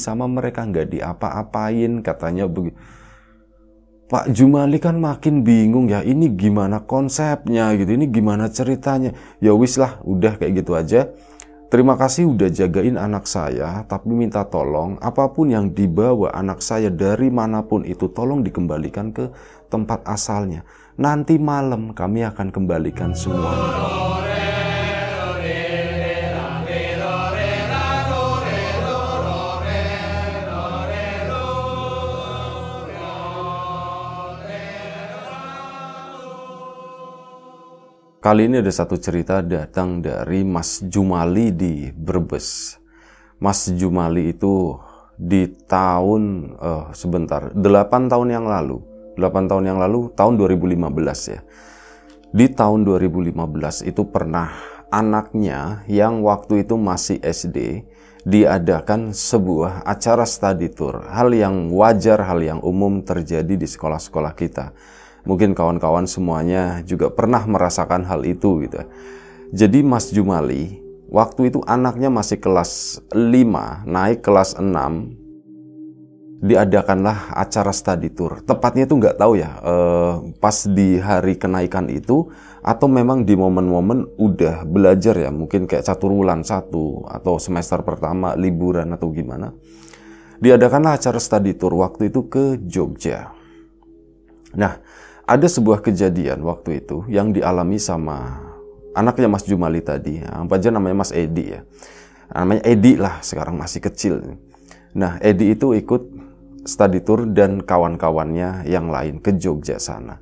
sama mereka nggak diapa-apain katanya begitu. Pak Jumali kan makin bingung ya ini gimana konsepnya gitu ini gimana ceritanya ya wis lah udah kayak gitu aja terima kasih udah jagain anak saya tapi minta tolong apapun yang dibawa anak saya dari manapun itu tolong dikembalikan ke tempat asalnya nanti malam kami akan kembalikan semuanya Kali ini ada satu cerita datang dari Mas Jumali di Brebes. Mas Jumali itu di tahun uh, sebentar 8 tahun yang lalu, 8 tahun yang lalu tahun 2015 ya. Di tahun 2015 itu pernah anaknya yang waktu itu masih SD diadakan sebuah acara study tour, hal yang wajar, hal yang umum terjadi di sekolah-sekolah kita Mungkin kawan-kawan semuanya juga pernah merasakan hal itu gitu. Jadi Mas Jumali waktu itu anaknya masih kelas 5, naik kelas 6 diadakanlah acara study tour. Tepatnya itu nggak tahu ya, eh, pas di hari kenaikan itu atau memang di momen-momen udah belajar ya, mungkin kayak satu bulan satu atau semester pertama liburan atau gimana. Diadakanlah acara study tour waktu itu ke Jogja. Nah, ada sebuah kejadian waktu itu yang dialami sama anaknya Mas Jumali tadi. Apa aja namanya Mas Edi ya. Namanya Edi lah sekarang masih kecil. Nah Edi itu ikut study tour dan kawan-kawannya yang lain ke Jogja sana.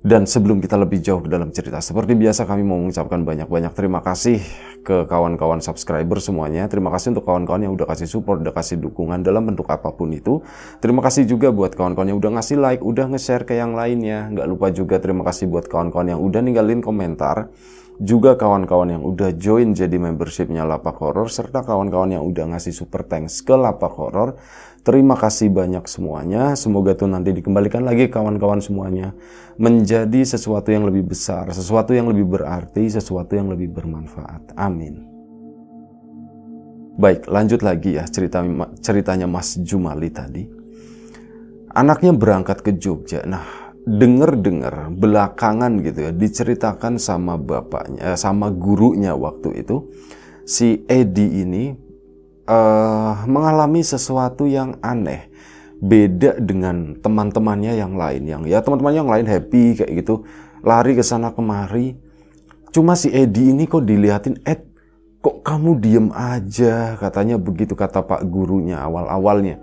Dan sebelum kita lebih jauh ke dalam cerita, seperti biasa kami mau mengucapkan banyak-banyak terima kasih ke kawan-kawan subscriber semuanya. Terima kasih untuk kawan-kawan yang udah kasih support, udah kasih dukungan dalam bentuk apapun itu. Terima kasih juga buat kawan-kawan yang udah ngasih like, udah nge-share ke yang lainnya. Nggak lupa juga terima kasih buat kawan-kawan yang udah ninggalin komentar juga kawan-kawan yang udah join jadi membershipnya Lapak Horror serta kawan-kawan yang udah ngasih super thanks ke Lapak Horror. Terima kasih banyak semuanya. Semoga tuh nanti dikembalikan lagi kawan-kawan semuanya menjadi sesuatu yang lebih besar, sesuatu yang lebih berarti, sesuatu yang lebih bermanfaat. Amin. Baik, lanjut lagi ya cerita ceritanya Mas Jumali tadi. Anaknya berangkat ke Jogja. Nah, dengar-dengar belakangan gitu ya diceritakan sama bapaknya sama gurunya waktu itu si Edi ini uh, mengalami sesuatu yang aneh beda dengan teman-temannya yang lain yang ya teman-teman yang lain happy kayak gitu lari ke sana kemari cuma si Edi ini kok dilihatin Ed kok kamu diem aja katanya begitu kata pak gurunya awal-awalnya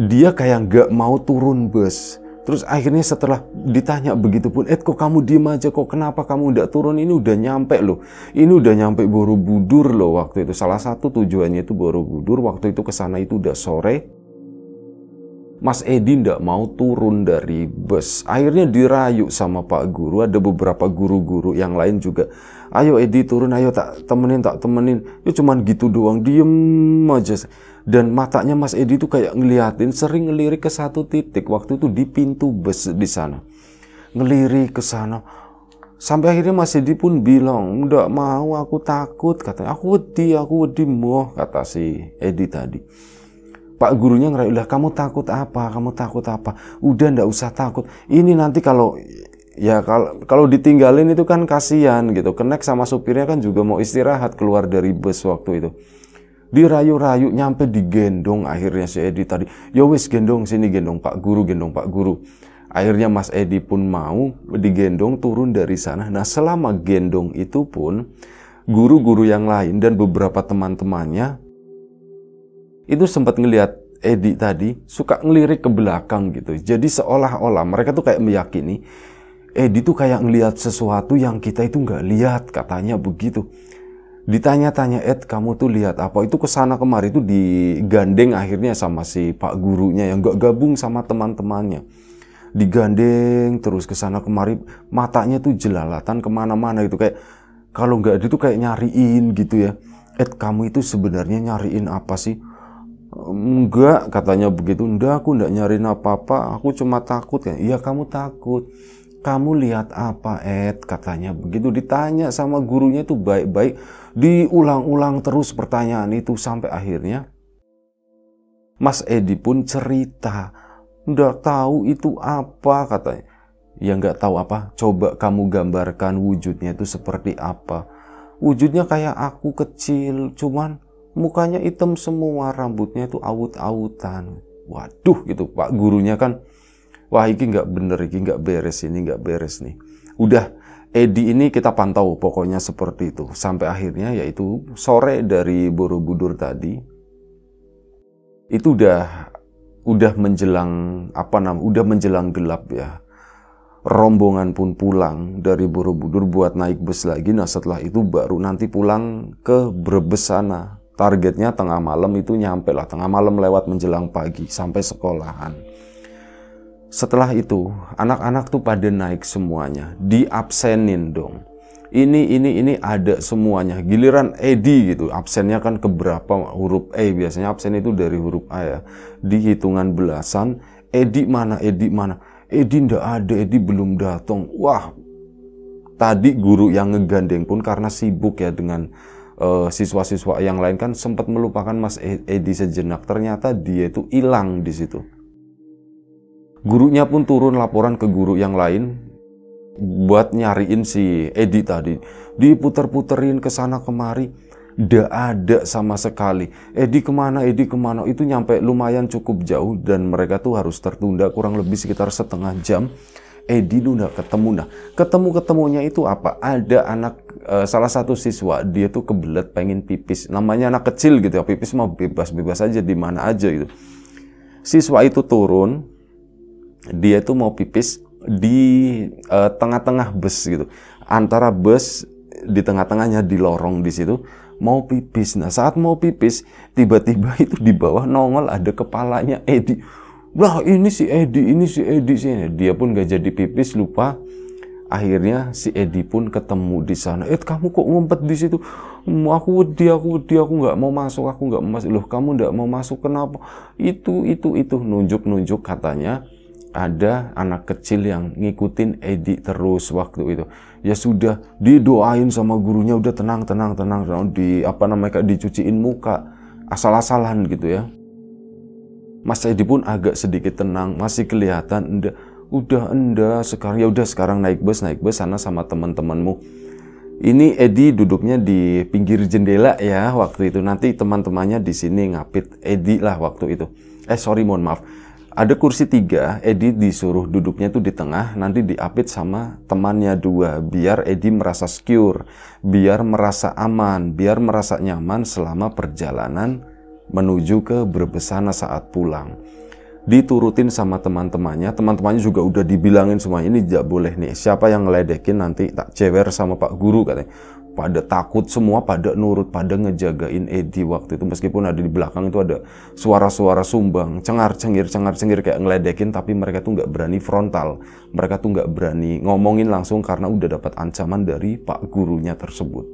dia kayak gak mau turun bus Terus akhirnya setelah ditanya begitu pun, Ed eh, kok kamu diem aja kok kenapa kamu udah turun ini udah nyampe loh. Ini udah nyampe Borobudur loh waktu itu. Salah satu tujuannya itu Borobudur, waktu itu kesana itu udah sore. Mas Edi ndak mau turun dari bus. Akhirnya dirayu sama Pak Guru. Ada beberapa guru-guru yang lain juga. Ayo Edi turun, ayo tak temenin, tak temenin. Ya cuman gitu doang, diem aja dan matanya Mas Edi itu kayak ngeliatin sering ngelirik ke satu titik waktu itu di pintu bus di sana ngelirik ke sana sampai akhirnya Mas Edi pun bilang enggak mau aku takut katanya aku wedi aku wedi moh kata si Edi tadi Pak gurunya ngerayu lah kamu takut apa kamu takut apa udah ndak usah takut ini nanti kalau ya kalau kalau ditinggalin itu kan kasihan gitu kenek sama supirnya kan juga mau istirahat keluar dari bus waktu itu dirayu-rayu nyampe digendong akhirnya si Edi tadi yo ya wis gendong sini gendong Pak Guru gendong Pak Guru akhirnya Mas Edi pun mau digendong turun dari sana nah selama gendong itu pun guru-guru yang lain dan beberapa teman-temannya itu sempat ngelihat Edi tadi suka ngelirik ke belakang gitu jadi seolah-olah mereka tuh kayak meyakini Edi tuh kayak ngelihat sesuatu yang kita itu nggak lihat katanya begitu ditanya-tanya Ed kamu tuh lihat apa itu kesana kemari itu digandeng akhirnya sama si pak gurunya yang gak gabung sama teman-temannya digandeng terus kesana kemari matanya tuh jelalatan kemana-mana gitu kayak kalau nggak itu kayak nyariin gitu ya Ed kamu itu sebenarnya nyariin apa sih enggak katanya begitu enggak aku enggak nyariin apa-apa aku cuma takut ya iya kamu takut kamu lihat apa Ed katanya begitu ditanya sama gurunya itu baik-baik diulang-ulang terus pertanyaan itu sampai akhirnya Mas Edi pun cerita nggak tahu itu apa katanya ya nggak tahu apa coba kamu gambarkan wujudnya itu seperti apa wujudnya kayak aku kecil cuman mukanya hitam semua rambutnya itu awut-awutan waduh gitu pak gurunya kan wah ini nggak bener, ini nggak beres, ini nggak beres nih. Udah, Edi ini kita pantau pokoknya seperti itu. Sampai akhirnya yaitu sore dari Borobudur tadi, itu udah udah menjelang apa namanya udah menjelang gelap ya rombongan pun pulang dari Borobudur buat naik bus lagi nah setelah itu baru nanti pulang ke Brebes sana targetnya tengah malam itu nyampe lah tengah malam lewat menjelang pagi sampai sekolahan setelah itu, anak-anak tuh pada naik semuanya, diabsenin dong. Ini, ini, ini ada semuanya. Giliran Edi gitu, absennya kan keberapa huruf E. Biasanya absen itu dari huruf A ya. Di hitungan belasan, Edi mana, Edi mana. Edi ndak ada, Edi belum datang. Wah, tadi guru yang ngegandeng pun karena sibuk ya dengan eh, siswa-siswa uh, yang lain kan sempat melupakan Mas e-, Edi sejenak. Ternyata dia itu hilang di situ gurunya pun turun laporan ke guru yang lain buat nyariin si Edi tadi. Diputer-puterin ke sana kemari, tidak ada sama sekali. Edi kemana, Edi kemana, itu nyampe lumayan cukup jauh dan mereka tuh harus tertunda kurang lebih sekitar setengah jam. Edi udah ketemu nah ketemu ketemunya itu apa ada anak e, salah satu siswa dia tuh kebelet pengen pipis namanya anak kecil gitu ya pipis mau bebas bebas aja di mana aja gitu siswa itu turun dia tuh mau pipis di eh, tengah-tengah bus gitu antara bus di tengah-tengahnya di lorong di situ mau pipis nah saat mau pipis tiba-tiba itu di bawah nongol ada kepalanya Edi Wah ini si Edi ini si Edi sih. dia pun gak jadi pipis lupa akhirnya si Edi pun ketemu di sana. Eh kamu kok ngumpet di situ? Aku dia aku dia aku nggak mau masuk, aku nggak masuk. Loh kamu nggak mau masuk kenapa? Itu itu itu nunjuk nunjuk katanya ada anak kecil yang ngikutin Edi terus waktu itu. Ya sudah didoain sama gurunya udah tenang tenang tenang, di apa namanya kayak dicuciin muka asal-asalan gitu ya. Mas Edi pun agak sedikit tenang, masih kelihatan udah enda sekarang ya udah sekarang naik bus naik bus sana sama teman-temanmu ini Edi duduknya di pinggir jendela ya waktu itu nanti teman-temannya di sini ngapit Edi lah waktu itu eh sorry mohon maaf ada kursi tiga, Edi disuruh duduknya tuh di tengah, nanti diapit sama temannya dua, biar Edi merasa secure, biar merasa aman, biar merasa nyaman selama perjalanan menuju ke Berbesana saat pulang. Diturutin sama teman-temannya, teman-temannya juga udah dibilangin semua ini tidak boleh nih. Siapa yang ngeledekin nanti tak cewer sama Pak Guru katanya pada takut semua pada nurut pada ngejagain Edi waktu itu meskipun ada di belakang itu ada suara-suara sumbang cengar cengir cengar cengir kayak ngeledekin tapi mereka tuh nggak berani frontal mereka tuh nggak berani ngomongin langsung karena udah dapat ancaman dari pak gurunya tersebut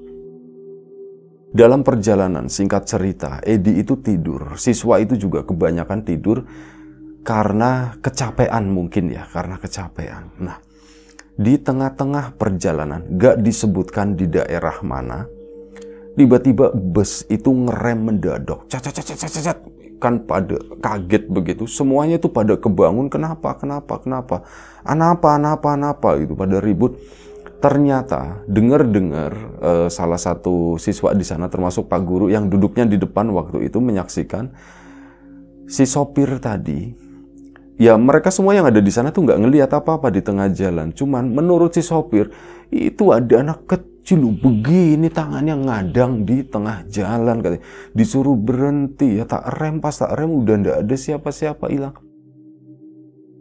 dalam perjalanan singkat cerita Edi itu tidur siswa itu juga kebanyakan tidur karena kecapean mungkin ya karena kecapean nah di tengah-tengah perjalanan, gak disebutkan di daerah mana, tiba-tiba bus itu ngerem mendadak, cacat cacat cacat kan pada kaget begitu, semuanya itu pada kebangun, kenapa, kenapa, kenapa, anapa, anapa, anapa, itu pada ribut. Ternyata dengar-dengar eh, salah satu siswa di sana termasuk pak guru yang duduknya di depan waktu itu menyaksikan si sopir tadi ya mereka semua yang ada di sana tuh nggak ngelihat apa-apa di tengah jalan. Cuman menurut si sopir itu ada anak kecil begini tangannya ngadang di tengah jalan katanya. Disuruh berhenti ya tak rem pas tak rem udah ndak ada siapa-siapa hilang.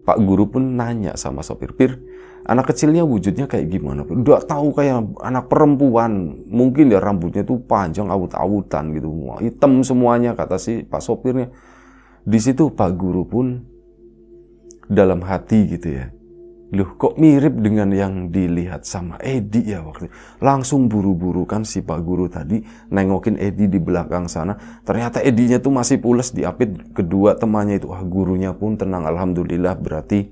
Pak guru pun nanya sama sopir, "Pir, anak kecilnya wujudnya kayak gimana? Udah tahu kayak anak perempuan, mungkin ya rambutnya tuh panjang, awut-awutan gitu, hitam semuanya kata si pak sopirnya. Di situ pak guru pun dalam hati gitu ya. Loh kok mirip dengan yang dilihat sama Edi ya waktu itu. Langsung buru-buru kan si Pak Guru tadi nengokin Edi di belakang sana. Ternyata Edinya tuh masih pules diapit kedua temannya itu. Wah gurunya pun tenang Alhamdulillah berarti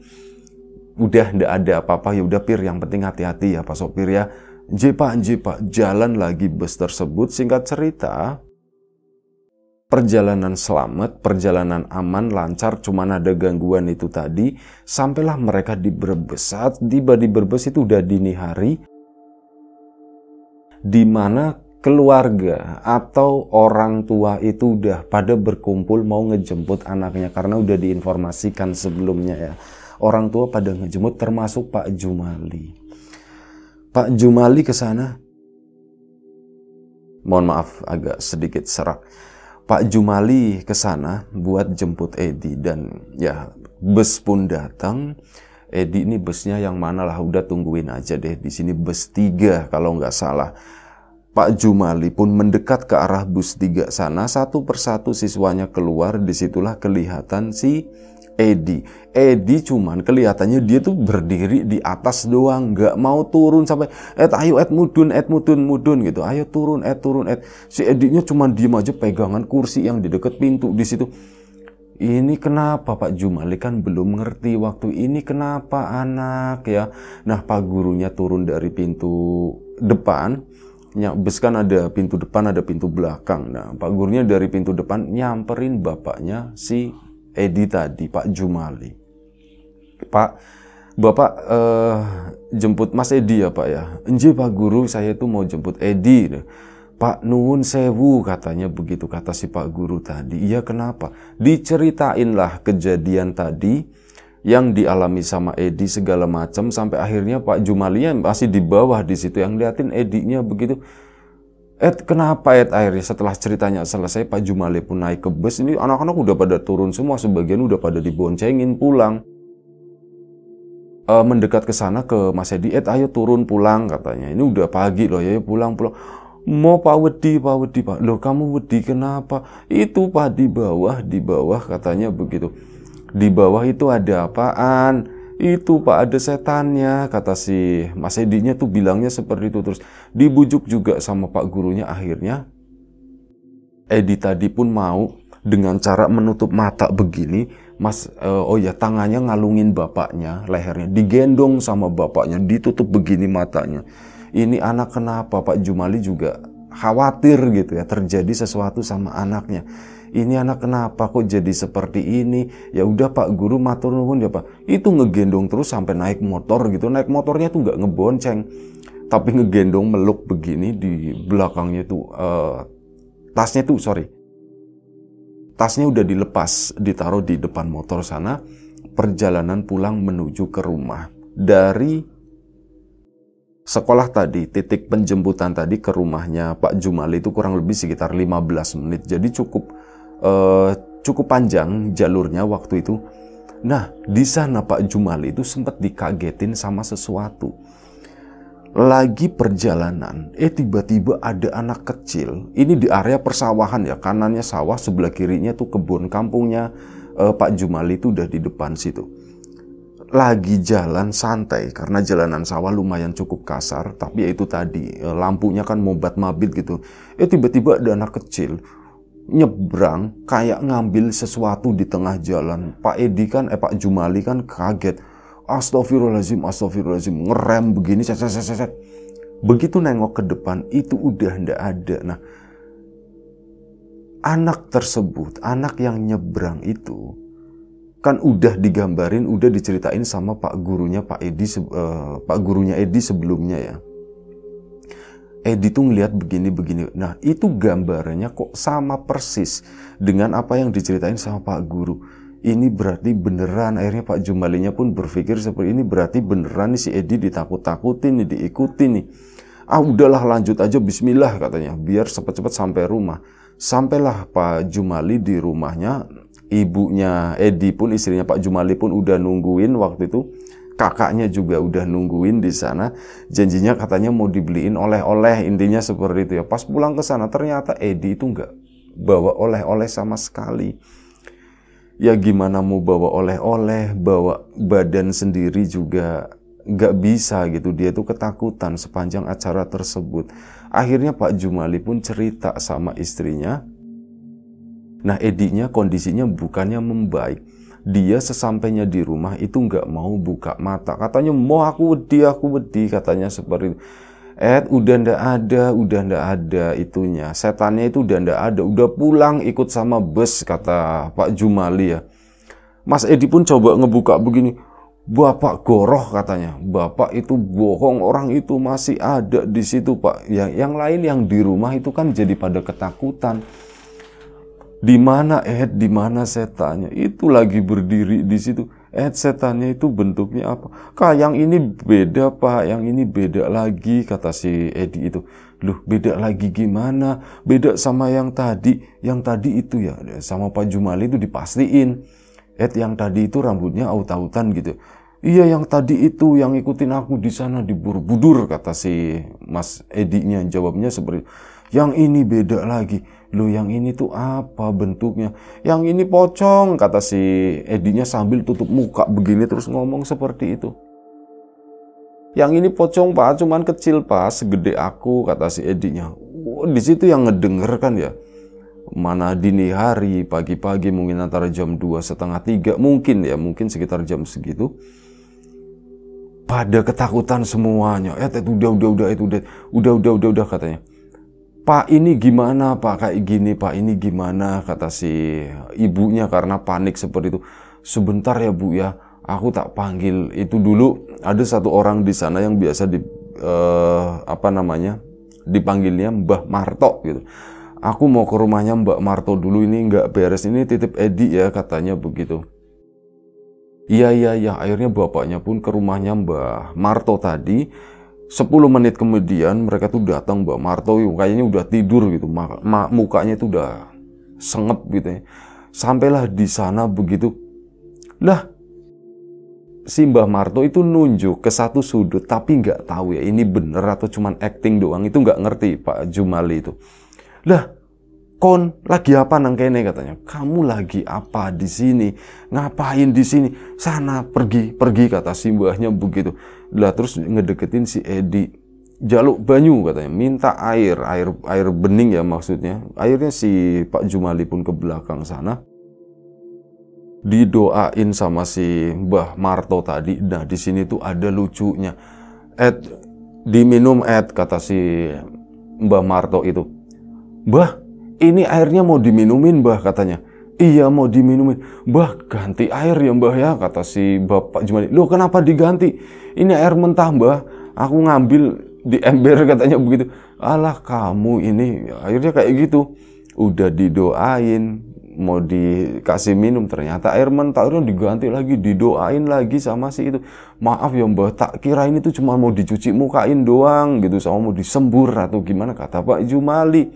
udah ndak ada apa-apa ya udah pir yang penting hati-hati ya Pak Sopir ya. J Pak, jalan lagi bus tersebut singkat cerita perjalanan selamat, perjalanan aman, lancar, cuman ada gangguan itu tadi, sampailah mereka di Brebes. Saat tiba di Brebes itu udah dini hari, di mana keluarga atau orang tua itu udah pada berkumpul mau ngejemput anaknya karena udah diinformasikan sebelumnya ya. Orang tua pada ngejemput termasuk Pak Jumali. Pak Jumali ke sana. Mohon maaf agak sedikit serak Pak Jumali ke sana buat jemput Edi dan ya bus pun datang. Edi ini busnya yang mana lah udah tungguin aja deh di sini bus tiga kalau nggak salah. Pak Jumali pun mendekat ke arah bus tiga sana satu persatu siswanya keluar disitulah kelihatan si Edi. Edi cuman kelihatannya dia tuh berdiri di atas doang, nggak mau turun sampai Ed ayo Ed mudun, Ed mudun, mudun gitu. Ayo turun, Ed turun, Ed. Si Edinya cuman diem aja pegangan kursi yang di deket pintu di situ. Ini kenapa Pak Jumali kan belum ngerti waktu ini kenapa anak ya. Nah Pak gurunya turun dari pintu depan bus kan ada pintu depan ada pintu belakang nah pak gurunya dari pintu depan nyamperin bapaknya si Edi tadi, Pak Jumali. Pak, Bapak eh, jemput Mas Edi ya Pak ya? Enje Pak Guru, saya tuh mau jemput Edi. Pak Nuhun Sewu katanya begitu kata si Pak Guru tadi. Iya kenapa? Diceritainlah kejadian tadi yang dialami sama Edi segala macam sampai akhirnya Pak Jumali yang masih di bawah di situ yang liatin Edinya begitu Ed, kenapa Ed akhirnya setelah ceritanya selesai Pak Jumale pun naik ke bus ini anak-anak udah pada turun semua sebagian udah pada diboncengin pulang. E, mendekat ke sana ke Mas Edi, Ed ayo turun pulang katanya. Ini udah pagi loh ya pulang pulang. Mau Pak Wedi, Pak Wedi, Pak. Loh kamu Wedi kenapa? Itu Pak di bawah, di bawah katanya begitu. Di bawah itu ada apaan? itu pak ada setannya kata si Mas Edinya tuh bilangnya seperti itu terus dibujuk juga sama pak gurunya akhirnya Edi tadi pun mau dengan cara menutup mata begini Mas uh, oh ya tangannya ngalungin bapaknya lehernya digendong sama bapaknya ditutup begini matanya ini anak kenapa Pak Jumali juga khawatir gitu ya terjadi sesuatu sama anaknya ini anak kenapa kok jadi seperti ini ya udah pak guru matur nuwun ya pak itu ngegendong terus sampai naik motor gitu naik motornya tuh nggak ngebonceng tapi ngegendong meluk begini di belakangnya tuh uh, tasnya tuh sorry tasnya udah dilepas ditaruh di depan motor sana perjalanan pulang menuju ke rumah dari sekolah tadi, titik penjemputan tadi ke rumahnya Pak Jumali itu kurang lebih sekitar 15 menit. Jadi cukup uh, cukup panjang jalurnya waktu itu. Nah, di sana Pak Jumali itu sempat dikagetin sama sesuatu. Lagi perjalanan, eh tiba-tiba ada anak kecil. Ini di area persawahan ya, kanannya sawah, sebelah kirinya tuh kebun kampungnya eh, Pak Jumali itu udah di depan situ. Lagi jalan santai karena jalanan sawah lumayan cukup kasar, tapi ya itu tadi eh, lampunya kan mobat mabit gitu. Eh tiba-tiba ada anak kecil nyebrang kayak ngambil sesuatu di tengah jalan. Pak Edi kan, eh Pak Jumali kan kaget. Astagfirullahaladzim, astagfirullahaladzim. Ngerem begini, set, set, set, set. Begitu nengok ke depan, itu udah ndak ada. Nah, anak tersebut, anak yang nyebrang itu, kan udah digambarin, udah diceritain sama pak gurunya Pak Edi, uh, pak gurunya Edi sebelumnya ya Edi tuh ngelihat begini-begini. Nah itu gambarnya kok sama persis dengan apa yang diceritain sama Pak Guru. Ini berarti beneran akhirnya Pak Jumalinya pun berpikir seperti ini berarti beneran nih si Edi ditakut-takutin nih diikutin nih. Ah udahlah lanjut aja Bismillah katanya biar cepat-cepat sampai rumah. Sampailah Pak Jumali di rumahnya ibunya Edi pun istrinya Pak Jumali pun udah nungguin waktu itu kakaknya juga udah nungguin di sana. Janjinya katanya mau dibeliin oleh-oleh, intinya seperti itu ya. Pas pulang ke sana ternyata Edi itu nggak bawa oleh-oleh sama sekali. Ya gimana mau bawa oleh-oleh, bawa badan sendiri juga nggak bisa gitu. Dia tuh ketakutan sepanjang acara tersebut. Akhirnya Pak Jumali pun cerita sama istrinya. Nah Edinya kondisinya bukannya membaik dia sesampainya di rumah itu nggak mau buka mata. Katanya mau aku wedi, aku wedi. Katanya seperti itu. Ed eh, udah ndak ada, udah ndak ada itunya. Setannya itu udah ndak ada, udah pulang ikut sama bus kata Pak Jumali ya. Mas Edi pun coba ngebuka begini. Bapak goroh katanya. Bapak itu bohong, orang itu masih ada di situ, Pak. Yang yang lain yang di rumah itu kan jadi pada ketakutan. Di mana Ed, di mana setannya? Itu lagi berdiri di situ. Ed, setannya itu bentuknya apa? Kak, yang ini beda, Pak. Yang ini beda lagi, kata si Edi itu. Loh, beda lagi gimana? Beda sama yang tadi. Yang tadi itu ya, sama Pak Jumali itu dipastiin. Ed, yang tadi itu rambutnya aut-autan gitu. Iya yang tadi itu yang ikutin aku di sana di budur kata si Mas Edinya jawabnya seperti yang ini beda lagi Lu yang ini tuh apa bentuknya? Yang ini pocong, kata si Edinya sambil tutup muka begini terus ngomong seperti itu. Yang ini pocong pak, cuman kecil pak, segede aku, kata si Edinya. Wow, di situ yang ngedenger kan ya. Mana dini hari, pagi-pagi mungkin antara jam 2, setengah 3, mungkin ya, mungkin sekitar jam segitu pada ketakutan semuanya. Eh, itu udah, udah, udah, itu udah, udah, udah, udah, udah katanya. Pak ini gimana Pak kayak gini Pak ini gimana kata si ibunya karena panik seperti itu sebentar ya Bu ya aku tak panggil itu dulu ada satu orang di sana yang biasa di eh, apa namanya dipanggilnya Mbah Marto gitu aku mau ke rumahnya Mbak Marto dulu ini nggak beres ini titip Edi ya katanya begitu iya iya iya akhirnya bapaknya pun ke rumahnya Mbah Marto tadi 10 menit kemudian mereka tuh datang Mbak Marto kayaknya udah tidur gitu mukanya itu udah sengep gitu ya. Sampailah di sana begitu lah si Mbah Marto itu nunjuk ke satu sudut tapi nggak tahu ya ini bener atau cuman acting doang itu nggak ngerti Pak Jumali itu lah kon lagi apa nang kene katanya kamu lagi apa di sini ngapain di sini sana pergi pergi kata si mbahnya begitu lah terus ngedeketin si Edi jaluk banyu katanya minta air air air bening ya maksudnya Airnya si Pak Jumali pun ke belakang sana didoain sama si Mbah Marto tadi nah di sini tuh ada lucunya Ed diminum Ed kata si Mbah Marto itu Mbah ini airnya mau diminumin bah katanya. Iya mau diminumin. bah ganti air ya mbah ya kata si bapak Jumadi. Loh kenapa diganti? Ini air mentah mbah. Aku ngambil di ember katanya begitu. Alah kamu ini akhirnya kayak gitu. Udah didoain mau dikasih minum ternyata air mentah itu diganti lagi didoain lagi sama si itu maaf ya mbah tak kira ini tuh cuma mau dicuci mukain doang gitu sama mau disembur atau gimana kata Pak Jumali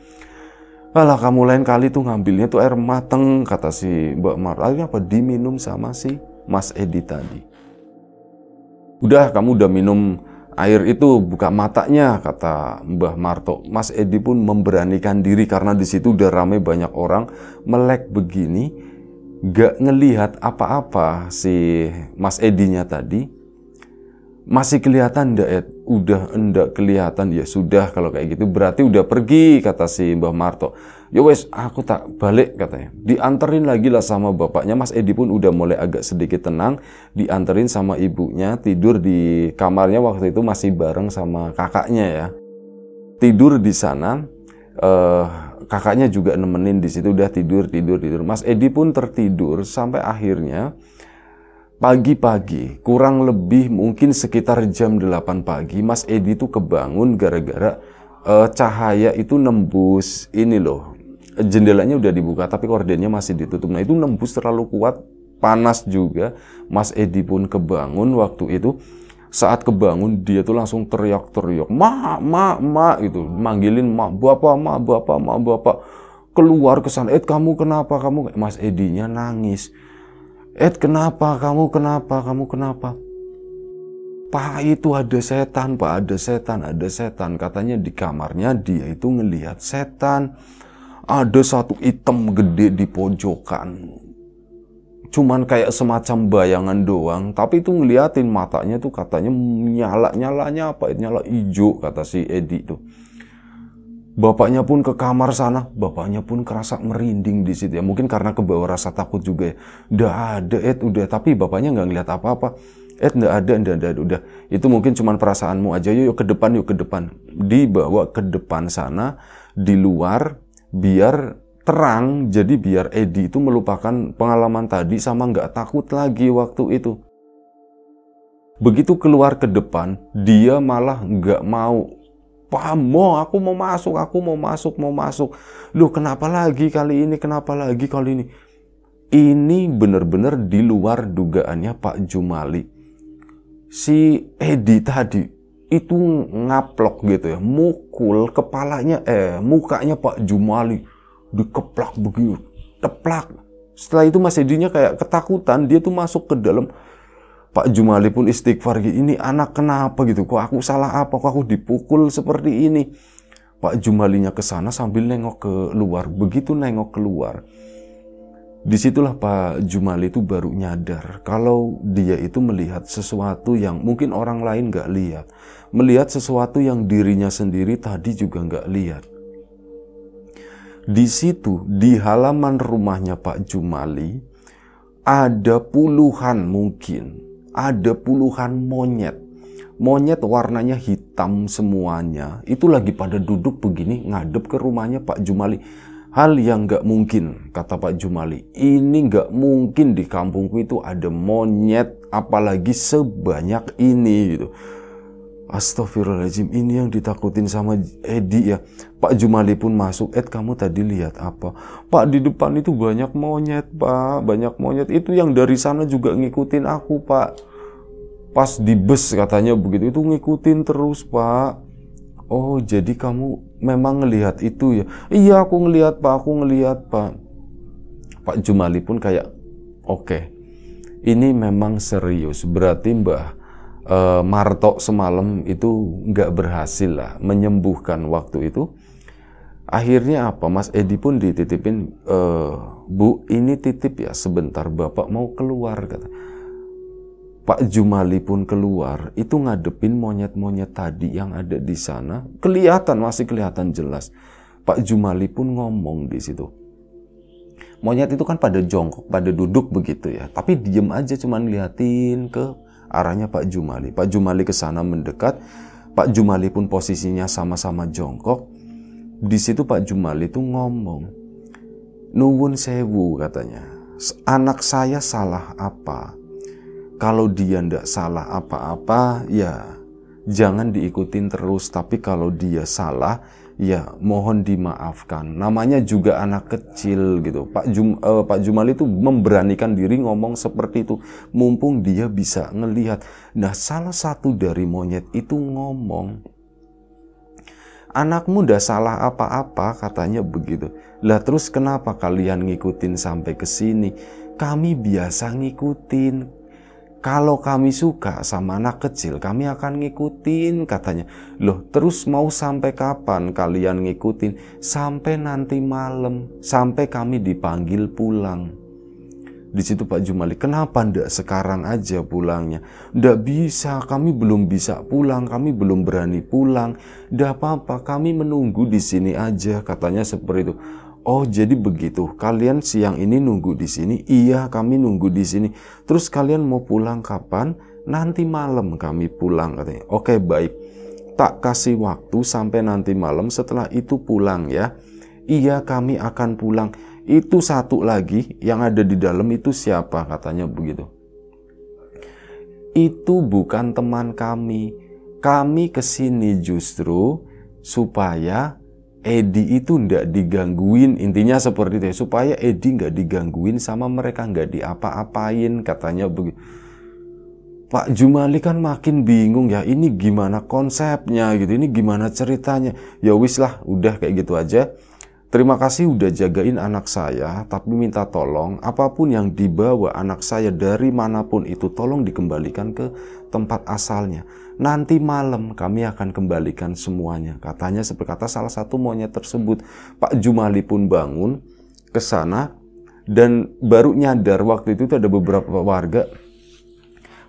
Alah kamu lain kali tuh ngambilnya tuh air mateng kata si Mbak Mar. Akhirnya apa? Diminum sama si Mas Edi tadi. Udah kamu udah minum air itu buka matanya kata Mbah Marto. Mas Edi pun memberanikan diri karena di situ udah ramai banyak orang melek begini gak ngelihat apa-apa si Mas Edinya tadi masih kelihatan ndak ya? Udah ndak kelihatan ya sudah kalau kayak gitu berarti udah pergi kata si Mbah Marto. Yo ya wes aku tak balik katanya. Dianterin lagi lah sama bapaknya Mas Edi pun udah mulai agak sedikit tenang. Dianterin sama ibunya tidur di kamarnya waktu itu masih bareng sama kakaknya ya. Tidur di sana. eh, kakaknya juga nemenin di situ udah tidur tidur tidur. Mas Edi pun tertidur sampai akhirnya pagi-pagi, kurang lebih mungkin sekitar jam 8 pagi, Mas Edi tuh kebangun gara-gara uh, cahaya itu nembus ini loh. Jendelanya udah dibuka tapi kordennya masih ditutup. Nah, itu nembus terlalu kuat, panas juga. Mas Edi pun kebangun waktu itu. Saat kebangun dia tuh langsung teriak-teriak, "Ma, ma, ma" itu Manggilin, "Ma, bapak, ma, bapak, ma, bapak." Keluar ke sana, "Eh, kamu kenapa? Kamu Mas Edinya nangis." Ed kenapa kamu kenapa kamu kenapa Pak itu ada setan Pak ada setan ada setan katanya di kamarnya dia itu ngelihat setan ada satu item gede di pojokan cuman kayak semacam bayangan doang tapi itu ngeliatin matanya tuh katanya nyala nyalanya apa nyala hijau, kata si Edi tuh Bapaknya pun ke kamar sana, bapaknya pun kerasa merinding di situ ya. Mungkin karena kebawa rasa takut juga ya. Udah ada Ed, udah. Tapi bapaknya nggak ngeliat apa-apa. Ed nggak ada, nggak ada, udah. Itu mungkin cuma perasaanmu aja. Yuk, yuk ke depan, yuk ke depan. Dibawa ke depan sana, di luar, biar terang. Jadi biar Edi itu melupakan pengalaman tadi sama nggak takut lagi waktu itu. Begitu keluar ke depan, dia malah nggak mau mau aku mau masuk, aku mau masuk, mau masuk. Loh, kenapa lagi kali ini? Kenapa lagi kali ini? Ini benar-benar di luar dugaannya Pak Jumali. Si Edi tadi itu ngaplok gitu ya, mukul kepalanya eh mukanya Pak Jumali dikeplak begitu, teplak. Setelah itu Mas Edinya kayak ketakutan, dia tuh masuk ke dalam Pak Jumali pun istighfar ini anak kenapa gitu kok aku salah apa kok aku dipukul seperti ini Pak Jumalinya ke sana sambil nengok ke luar begitu nengok keluar disitulah Pak Jumali itu baru nyadar kalau dia itu melihat sesuatu yang mungkin orang lain gak lihat melihat sesuatu yang dirinya sendiri tadi juga gak lihat di situ di halaman rumahnya Pak Jumali ada puluhan mungkin ada puluhan monyet. Monyet warnanya hitam semuanya. Itu lagi pada duduk begini ngadep ke rumahnya Pak Jumali. Hal yang gak mungkin, kata Pak Jumali. Ini gak mungkin di kampungku itu ada monyet apalagi sebanyak ini gitu. Astagfirullahaladzim, ini yang ditakutin sama Edi ya. Pak Jumali pun masuk, Ed kamu tadi lihat apa? Pak di depan itu banyak monyet pak, banyak monyet. Itu yang dari sana juga ngikutin aku pak. Pas di bus katanya begitu, itu ngikutin terus pak. Oh jadi kamu memang ngelihat itu ya? Iya aku ngelihat pak, aku ngelihat pak. Pak Jumali pun kayak, oke, okay, ini memang serius. Berarti mbah, uh, Marto semalam itu nggak berhasil lah menyembuhkan waktu itu. Akhirnya apa? Mas Edi pun dititipin, e, Bu ini titip ya sebentar Bapak mau keluar kata. Pak Jumali pun keluar, itu ngadepin monyet-monyet tadi yang ada di sana. Kelihatan, masih kelihatan jelas. Pak Jumali pun ngomong di situ. Monyet itu kan pada jongkok, pada duduk begitu ya. Tapi diem aja cuman liatin ke arahnya Pak Jumali. Pak Jumali ke sana mendekat. Pak Jumali pun posisinya sama-sama jongkok. Di situ Pak Jumali itu ngomong, "Nuwun sewu," katanya. "Anak saya salah apa? Kalau dia ndak salah apa-apa, ya jangan diikutin terus, tapi kalau dia salah, ya mohon dimaafkan. Namanya juga anak kecil gitu. Pak Jum, uh, Pak Jumali itu memberanikan diri ngomong seperti itu, mumpung dia bisa ngelihat. Nah, salah satu dari monyet itu ngomong, Anakmu udah salah apa-apa katanya begitu. Lah terus kenapa kalian ngikutin sampai ke sini? Kami biasa ngikutin, kalau kami suka sama anak kecil, kami akan ngikutin katanya. Loh, terus mau sampai kapan kalian ngikutin? Sampai nanti malam, sampai kami dipanggil pulang. Di situ Pak Jumali, kenapa ndak sekarang aja pulangnya? Ndak bisa, kami belum bisa pulang, kami belum berani pulang. Ndak apa-apa, kami menunggu di sini aja, katanya seperti itu. Oh, jadi begitu. Kalian siang ini nunggu di sini. Iya, kami nunggu di sini. Terus kalian mau pulang kapan? Nanti malam kami pulang katanya. Oke, baik. Tak kasih waktu sampai nanti malam setelah itu pulang ya. Iya, kami akan pulang. Itu satu lagi yang ada di dalam itu siapa katanya begitu. Itu bukan teman kami. Kami kesini justru supaya Edi itu ndak digangguin intinya seperti itu ya. supaya Edi nggak digangguin sama mereka nggak diapa-apain katanya begitu Pak Jumali kan makin bingung ya ini gimana konsepnya gitu ini gimana ceritanya ya wis lah udah kayak gitu aja Terima kasih udah jagain anak saya, tapi minta tolong apapun yang dibawa anak saya dari manapun itu tolong dikembalikan ke tempat asalnya. Nanti malam kami akan kembalikan semuanya. Katanya seperti kata salah satu monyet tersebut. Pak Jumali pun bangun ke sana dan baru nyadar waktu itu ada beberapa warga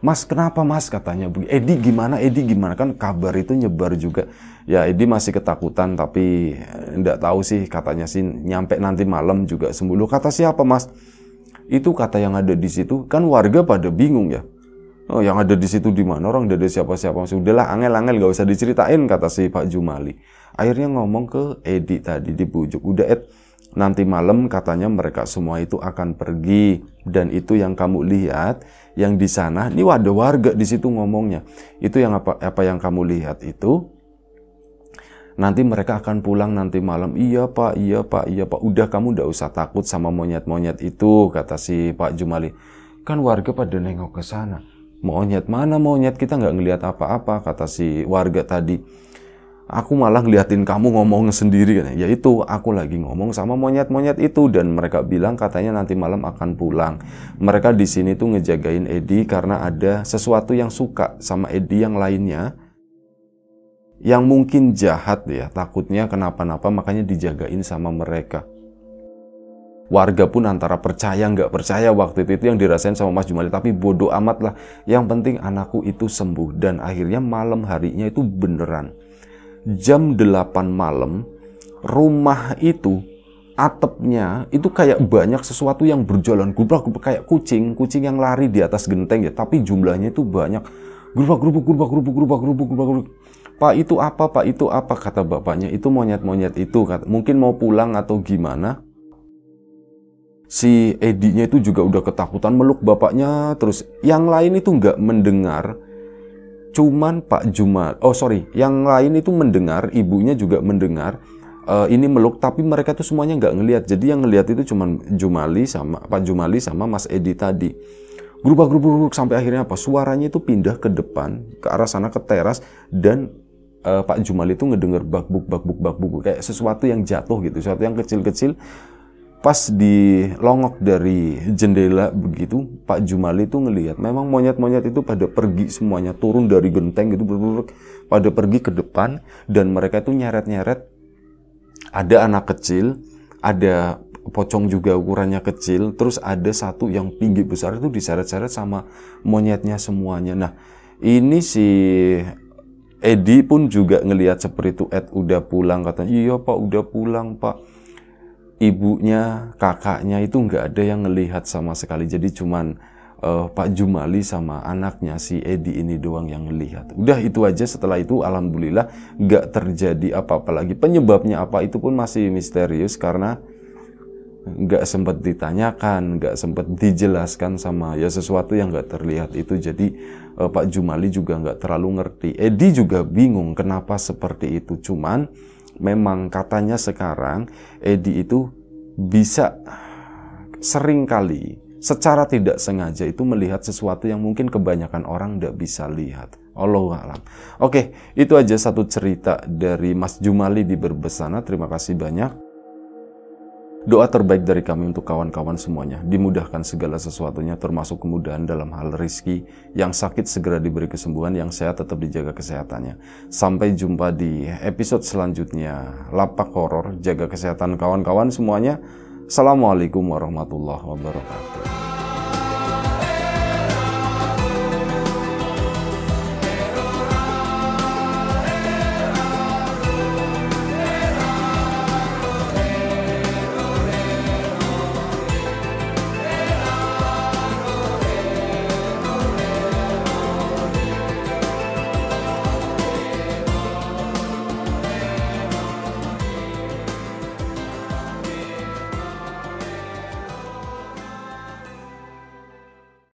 Mas kenapa mas katanya Edi gimana Edi gimana kan kabar itu nyebar juga ya Edi masih ketakutan tapi eh, ndak tahu sih katanya sih nyampe nanti malam juga sembuh Loh, kata siapa mas itu kata yang ada di situ kan warga pada bingung ya Oh, yang ada di situ di mana orang ada siapa-siapa sudahlah angel-angel gak usah diceritain kata si Pak Jumali akhirnya ngomong ke Edi tadi dibujuk udah Ed Nanti malam katanya mereka semua itu akan pergi dan itu yang kamu lihat yang di sana ini ada warga di situ ngomongnya. Itu yang apa apa yang kamu lihat itu nanti mereka akan pulang nanti malam. Iya pak, iya pak, iya pak. Udah kamu ndak usah takut sama monyet-monyet itu kata si Pak Jumali. Kan warga pada nengok ke sana. Monyet mana monyet kita nggak ngelihat apa-apa kata si warga tadi aku malah ngeliatin kamu ngomong sendiri ya itu aku lagi ngomong sama monyet-monyet itu dan mereka bilang katanya nanti malam akan pulang mereka di sini tuh ngejagain Edi karena ada sesuatu yang suka sama Edi yang lainnya yang mungkin jahat ya takutnya kenapa-napa makanya dijagain sama mereka warga pun antara percaya nggak percaya waktu itu, itu yang dirasain sama Mas Jumali tapi bodoh amat lah yang penting anakku itu sembuh dan akhirnya malam harinya itu beneran jam 8 malam rumah itu atapnya itu kayak banyak sesuatu yang berjalan gubrak gubrak kayak kucing kucing yang lari di atas genteng ya tapi jumlahnya itu banyak gubrak gubrak gubrak gubrak gubrak gubrak gubrak gubrak pak itu apa pak itu apa kata bapaknya itu monyet monyet itu kata, mungkin mau pulang atau gimana si Edinya itu juga udah ketakutan meluk bapaknya terus yang lain itu nggak mendengar cuman Pak Jumat oh sorry yang lain itu mendengar ibunya juga mendengar uh, ini meluk tapi mereka tuh semuanya nggak ngelihat jadi yang ngelihat itu cuman Jumali sama Pak Jumali sama Mas Edi tadi gerubah gerubah sampai akhirnya apa suaranya itu pindah ke depan ke arah sana ke teras dan uh, Pak Jumali itu ngedenger bakbuk bakbuk bakbuk kayak sesuatu yang jatuh gitu sesuatu yang kecil-kecil pas di longok dari jendela begitu Pak Jumali itu ngelihat memang monyet-monyet itu pada pergi semuanya turun dari genteng gitu ber pada pergi ke depan dan mereka itu nyeret-nyeret ada anak kecil ada pocong juga ukurannya kecil terus ada satu yang tinggi besar itu diseret-seret sama monyetnya semuanya nah ini si Edi pun juga ngelihat seperti itu Ed udah pulang katanya iya pak udah pulang pak ibunya, kakaknya itu nggak ada yang ngelihat sama sekali. Jadi cuman uh, Pak Jumali sama anaknya si Edi ini doang yang ngelihat. Udah itu aja. Setelah itu alhamdulillah nggak terjadi apa-apa lagi. Penyebabnya apa itu pun masih misterius karena nggak sempat ditanyakan, nggak sempat dijelaskan sama ya sesuatu yang nggak terlihat itu. Jadi eh, Pak Jumali juga nggak terlalu ngerti. Edi juga bingung kenapa seperti itu. Cuman memang katanya sekarang Edi itu bisa sering kali secara tidak sengaja itu melihat sesuatu yang mungkin kebanyakan orang tidak bisa lihat. Allah alam. Oke, itu aja satu cerita dari Mas Jumali di Berbesana. Terima kasih banyak. Doa terbaik dari kami untuk kawan-kawan semuanya, dimudahkan segala sesuatunya termasuk kemudahan dalam hal rizki, yang sakit segera diberi kesembuhan, yang sehat tetap dijaga kesehatannya. Sampai jumpa di episode selanjutnya, Lapak Horor, jaga kesehatan kawan-kawan semuanya. Assalamualaikum warahmatullahi wabarakatuh.